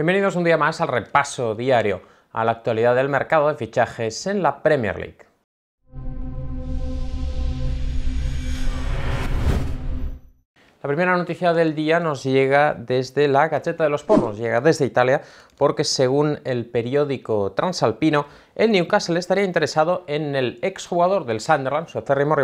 Bienvenidos un día más al repaso diario a la actualidad del mercado de fichajes en la Premier League. La primera noticia del día nos llega desde la Gacheta de los Pornos, llega desde Italia, porque según el periódico Transalpino, el Newcastle estaría interesado en el exjugador del Sunderland, su acérrimo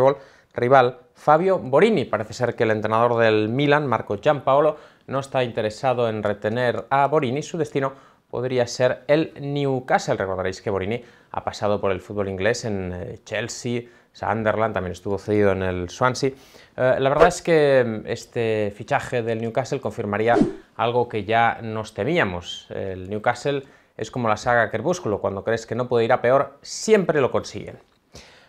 rival Fabio Borini. Parece ser que el entrenador del Milan, Marco Giampaolo, no está interesado en retener a Borini. Su destino podría ser el Newcastle. Recordaréis que Borini ha pasado por el fútbol inglés en eh, Chelsea, Sunderland, también estuvo cedido en el Swansea. Eh, la verdad es que mm, este fichaje del Newcastle confirmaría algo que ya nos temíamos. El Newcastle es como la saga Crepúsculo, cuando crees que no puede ir a peor, siempre lo consiguen.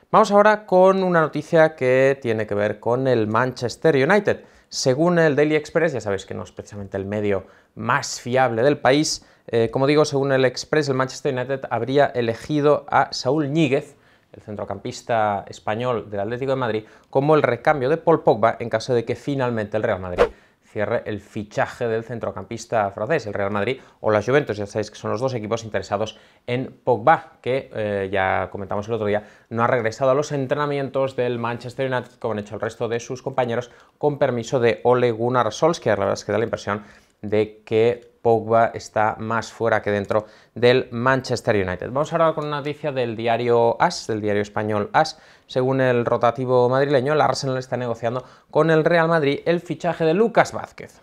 Vamos ahora con una noticia que tiene que ver con el Manchester United. Según el Daily Express, ya sabéis que no es precisamente el medio más fiable del país, eh, como digo, según el Express, el Manchester United habría elegido a Saúl Ñíguez, el centrocampista español del Atlético de Madrid, como el recambio de Paul Pogba en caso de que finalmente el Real Madrid cierre el fichaje del centrocampista francés, el Real Madrid o la Juventus. Ya sabéis que son los dos equipos interesados en Pogba, que eh, ya comentamos el otro día, no ha regresado a los entrenamientos del Manchester United como han hecho el resto de sus compañeros con permiso de Ole Gunnar Solskjaer. La verdad es que da la impresión de que Pogba está más fuera que dentro del Manchester United. Vamos ahora con una noticia del diario AS, del diario español AS. Según el rotativo madrileño, el Arsenal está negociando con el Real Madrid el fichaje de Lucas Vázquez.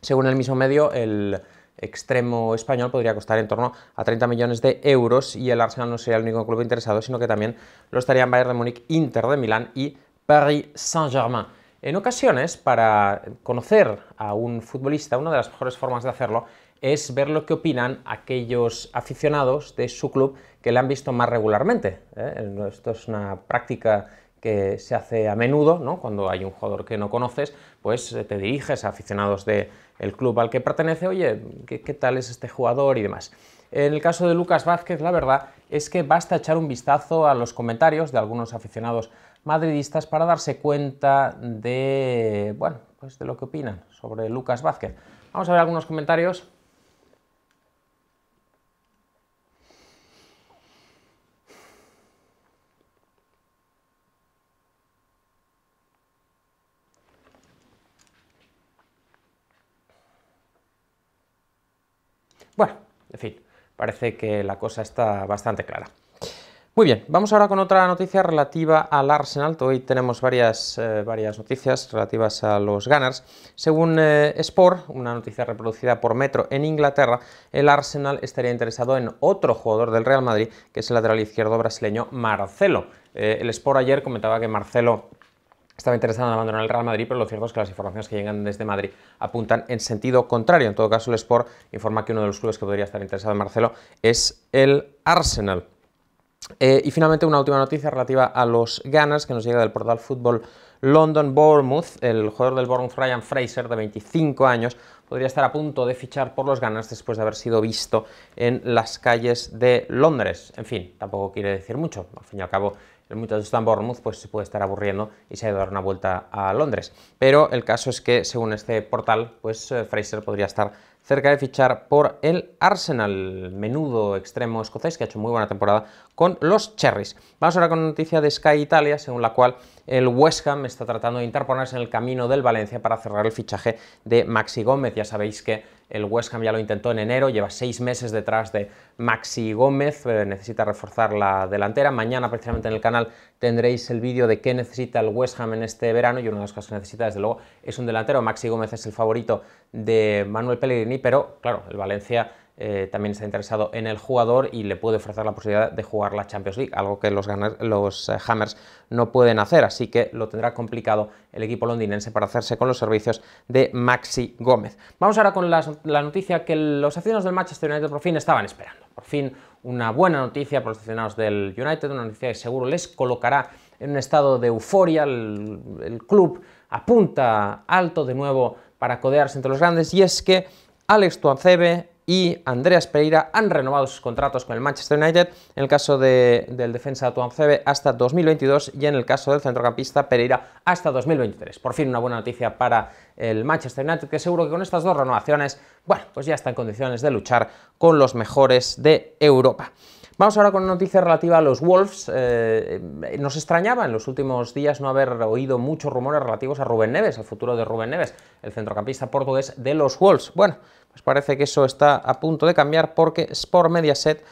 Según el mismo medio, el extremo español podría costar en torno a 30 millones de euros y el Arsenal no sería el único club interesado, sino que también lo estarían Bayern de Múnich, Inter de Milán y Paris Saint-Germain. En ocasiones, para conocer a un futbolista, una de las mejores formas de hacerlo es ver lo que opinan aquellos aficionados de su club que le han visto más regularmente. ¿eh? Esto es una práctica que se hace a menudo, ¿no? cuando hay un jugador que no conoces, pues eh, te diriges a aficionados del el club al que pertenece, oye, ¿qué, tal es este jugador y demás. En el caso de Lucas Vázquez, la verdad es que basta echar un vistazo a los comentarios de algunos aficionados madridistas para darse cuenta de, bueno, pues de lo que opinan sobre Lucas Vázquez. Vamos a ver algunos comentarios. Bueno, en fin, parece que la cosa está bastante clara. Muy bien, vamos ahora con otra noticia relativa al Arsenal. Hoy tenemos varias, eh, varias noticias relativas a los Gunners. Según eh, Sport, una noticia reproducida por Metro en Inglaterra, el Arsenal estaría interesado en otro jugador del Real Madrid, que es el lateral izquierdo brasileño Marcelo. Eh, el Sport ayer comentaba que Marcelo estaba interesado en abandonar el Real Madrid, pero lo cierto es que las informaciones que llegan desde Madrid apuntan en sentido contrario. En todo caso, el Sport informa que uno de los clubes que podría estar interesado en Marcelo es el Arsenal. Eh, y finalmente una última noticia relativa a los ganas que nos llega del portal Fútbol London Bournemouth, el jugador del Bournemouth Ryan Fraser de 25 años, podría estar a punto de fichar por los ganas después de haber sido visto en las calles de Londres. En fin, tampoco quiere decir mucho, al fin y al cabo el muchacho está en Bournemouth, pues se puede estar aburriendo y se ha ido a dar una vuelta a Londres. Pero el caso es que según este portal, pues eh, Fraser podría estar cerca de fichar por el Arsenal, menudo extremo escocés que ha hecho muy buena temporada con los Cherries. Vamos ahora con noticia de Sky Italia, según la cual el West Ham está tratando de interponerse en el camino del Valencia para cerrar el fichaje de Maxi Gómez. Ya sabéis que el West Ham ya lo intentó en enero, lleva seis meses detrás de Maxi Gómez, eh, necesita reforzar la delantera. Mañana precisamente en el canal tendréis el vídeo de qué necesita el West Ham en este verano y una de las cosas que necesita desde luego es un delantero. Maxi Gómez es el favorito de Manuel Pellegrini, pero claro, el Valencia eh, también está interesado en el jugador y le puede ofrecer la posibilidad de jugar la Champions League, algo que los, eh, Hammers no pueden hacer, así que lo tendrá complicado el equipo londinense para hacerse con los servicios de Maxi Gómez. Vamos ahora con la, noticia que los aficionados del Manchester United por fin estaban esperando, por fin una buena noticia para los aficionados del United, una noticia que seguro les colocará en un estado de euforia, el, club apunta alto de nuevo para codearse entre los grandes y es que Alex Tuancebe y Andreas Pereira han renovado sus contratos con el Manchester United, en el caso del defensa Tuancebe hasta 2022 y en el caso del centrocampista Pereira hasta 2023. Por fin una buena noticia para el Manchester United, que seguro que con estas dos renovaciones, bueno, pues ya está en condiciones de luchar con los mejores de Europa. Vamos ahora con una noticia relativa a los Wolves. Eh, nos extrañaba en los últimos días no haber oído muchos rumores relativos a Rubén Neves, el futuro de Rubén Neves, el centrocampista portugués de los Wolves. Bueno, pues parece que eso está a punto de cambiar porque Sport Mediaset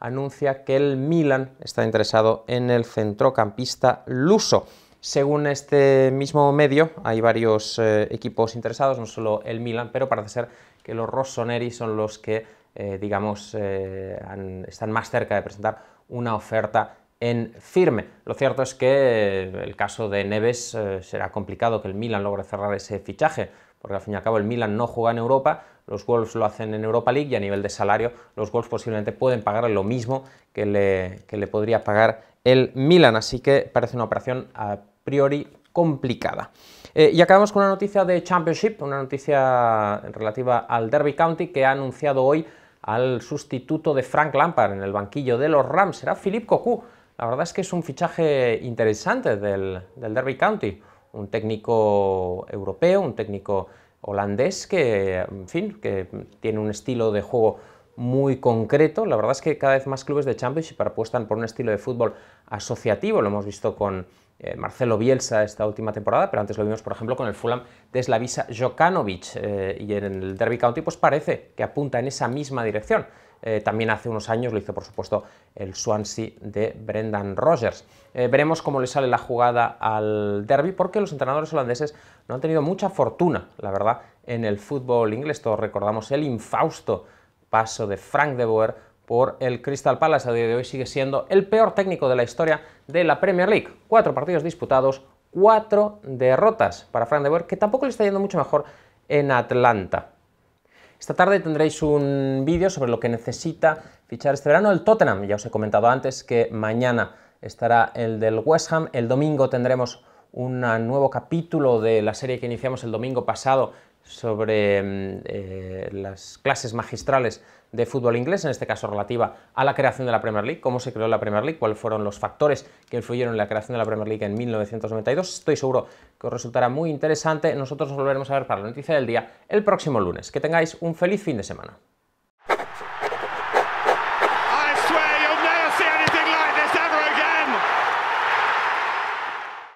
anuncia que el Milan está interesado en el centrocampista luso. Según este mismo medio, hay varios eh, equipos interesados, no solo el Milan, pero parece ser que los Rossoneri son los que, eh, digamos, eh, están más cerca de presentar una oferta en firme. Lo cierto es que el caso de Neves será complicado que el Milan logre cerrar ese fichaje, porque al fin y al cabo el Milan no juega en Europa, los Wolves lo hacen en Europa League y a nivel de salario los Wolves posiblemente pueden pagar lo mismo que le, le podría pagar el Milan, así que parece una operación a priori complicada. Eh, y acabamos con una noticia de Championship, una noticia relativa al Derby County que ha anunciado hoy al sustituto de Frank Lampard en el banquillo de los Rams, será Philippe Cocu. La verdad es que es un fichaje interesante del, del Derby County, un técnico europeo, un técnico holandés que, en fin, que tiene un estilo de juego muy concreto. La verdad es que cada vez más clubes de Championship apuestan por un estilo de fútbol asociativo, lo hemos visto con eh, Marcelo Bielsa esta última temporada, pero antes lo vimos, por ejemplo, con el Fulham de Slavisa Jokanovic eh, y en el Derby County pues parece que apunta en esa misma dirección. Eh, también hace unos años lo hizo, por supuesto, el Swansea de Brendan Rogers. Eh, veremos cómo le sale la jugada al derby, porque los entrenadores holandeses no han tenido mucha fortuna, la verdad, en el fútbol inglés. Todos recordamos el infausto paso de Frank de Boer por el Crystal Palace. A día de hoy sigue siendo el peor técnico de la historia de la Premier League. Cuatro partidos disputados, cuatro derrotas para Frank de Boer, que tampoco le está yendo mucho mejor en Atlanta. Esta tarde tendréis un vídeo sobre lo que necesita fichar este verano el Tottenham. Ya os he comentado antes que mañana estará el del West Ham, el domingo tendremos un nuevo capítulo de la serie que iniciamos el domingo pasado sobre mm, eh, las clases magistrales de fútbol inglés, en este caso relativa a la creación de la Premier League, cómo se creó la Premier League, cuáles fueron los factores que influyeron en la creación de la Premier League en 1992. Estoy seguro que os resultará muy interesante. Nosotros os volveremos a ver para la noticia del día el próximo lunes. Que tengáis un feliz fin de semana.